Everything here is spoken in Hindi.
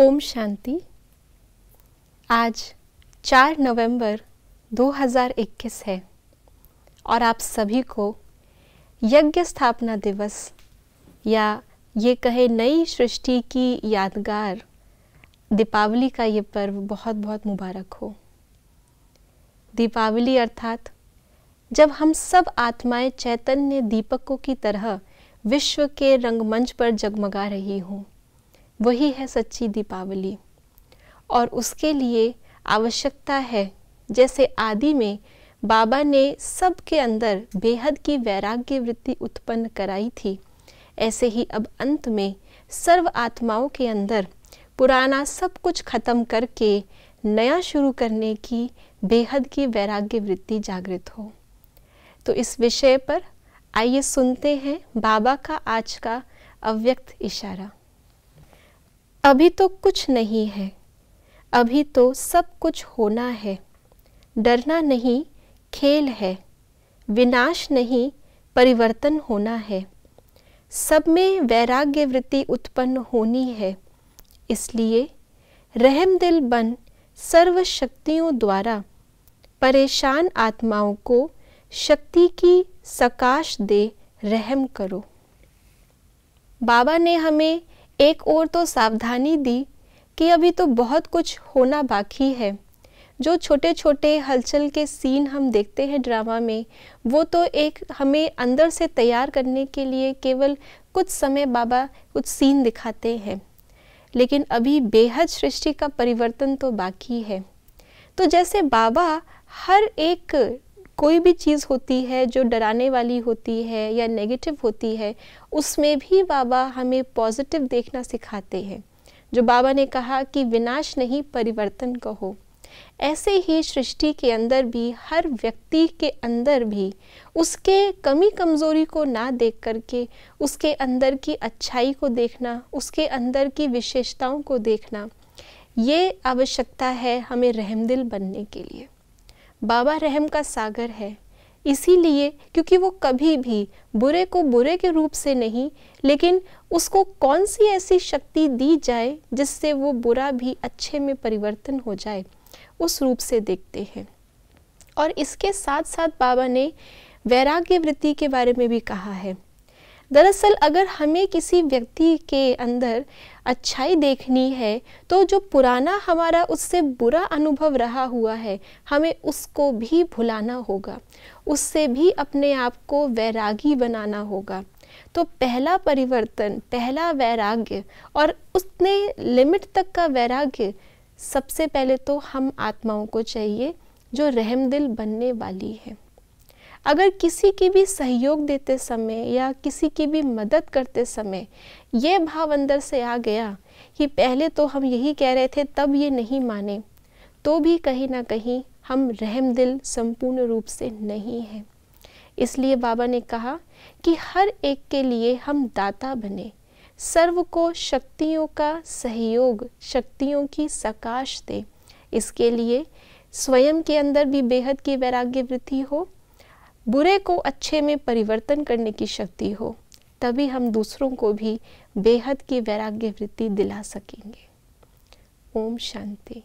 ओम शांति आज 4 नवंबर 2021 है और आप सभी को यज्ञ स्थापना दिवस या ये कहे नई सृष्टि की यादगार दीपावली का ये पर्व बहुत बहुत मुबारक हो दीपावली अर्थात जब हम सब आत्माएं चैतन्य दीपकों की तरह विश्व के रंगमंच पर जगमगा रही हों वही है सच्ची दीपावली और उसके लिए आवश्यकता है जैसे आदि में बाबा ने सबके अंदर बेहद की वैराग्य वृत्ति उत्पन्न कराई थी ऐसे ही अब अंत में सर्व आत्माओं के अंदर पुराना सब कुछ खत्म करके नया शुरू करने की बेहद की वैराग्य वृत्ति जागृत हो तो इस विषय पर आइए सुनते हैं बाबा का आज का अव्यक्त इशारा अभी तो कुछ नहीं है अभी तो सब कुछ होना है डरना नहीं खेल है विनाश नहीं परिवर्तन होना है सब में वैराग्य वृत्ति उत्पन्न होनी है इसलिए रहम दिल बन सर्व शक्तियों द्वारा परेशान आत्माओं को शक्ति की सकाश दे रहम करो बाबा ने हमें एक और तो सावधानी दी कि अभी तो बहुत कुछ होना बाकी है जो छोटे छोटे हलचल के सीन हम देखते हैं ड्रामा में वो तो एक हमें अंदर से तैयार करने के लिए केवल कुछ समय बाबा कुछ सीन दिखाते हैं लेकिन अभी बेहद सृष्टि का परिवर्तन तो बाकी है तो जैसे बाबा हर एक कोई भी चीज़ होती है जो डराने वाली होती है या नेगेटिव होती है उसमें भी बाबा हमें पॉजिटिव देखना सिखाते हैं जो बाबा ने कहा कि विनाश नहीं परिवर्तन कहो ऐसे ही सृष्टि के अंदर भी हर व्यक्ति के अंदर भी उसके कमी कमज़ोरी को ना देख करके उसके अंदर की अच्छाई को देखना उसके अंदर की विशेषताओं को देखना ये आवश्यकता है हमें रहमदिल बनने के लिए बाबा रहम का सागर है इसीलिए क्योंकि वो कभी भी बुरे को बुरे के रूप से नहीं लेकिन उसको कौन सी ऐसी शक्ति दी जाए जिससे वो बुरा भी अच्छे में परिवर्तन हो जाए उस रूप से देखते हैं और इसके साथ साथ बाबा ने वैराग्य वृत्ति के बारे में भी कहा है दरअसल अगर हमें किसी व्यक्ति के अंदर अच्छाई देखनी है तो जो पुराना हमारा उससे बुरा अनुभव रहा हुआ है हमें उसको भी भुलाना होगा उससे भी अपने आप को वैरागी बनाना होगा तो पहला परिवर्तन पहला वैराग्य और उसने लिमिट तक का वैराग्य सबसे पहले तो हम आत्माओं को चाहिए जो रहमदिल बनने वाली है अगर किसी की भी सहयोग देते समय या किसी की भी मदद करते समय ये भाव अंदर से आ गया कि पहले तो हम यही कह रहे थे तब ये नहीं माने तो भी कहीं ना कहीं हम रहम दिल संपूर्ण रूप से नहीं हैं इसलिए बाबा ने कहा कि हर एक के लिए हम दाता बने सर्व को शक्तियों का सहयोग शक्तियों की सकाश दे इसके लिए स्वयं के अंदर भी बेहद की वैराग्य वृद्धि हो बुरे को अच्छे में परिवर्तन करने की शक्ति हो तभी हम दूसरों को भी बेहद की वैराग्य वृत्ति दिला सकेंगे ओम शांति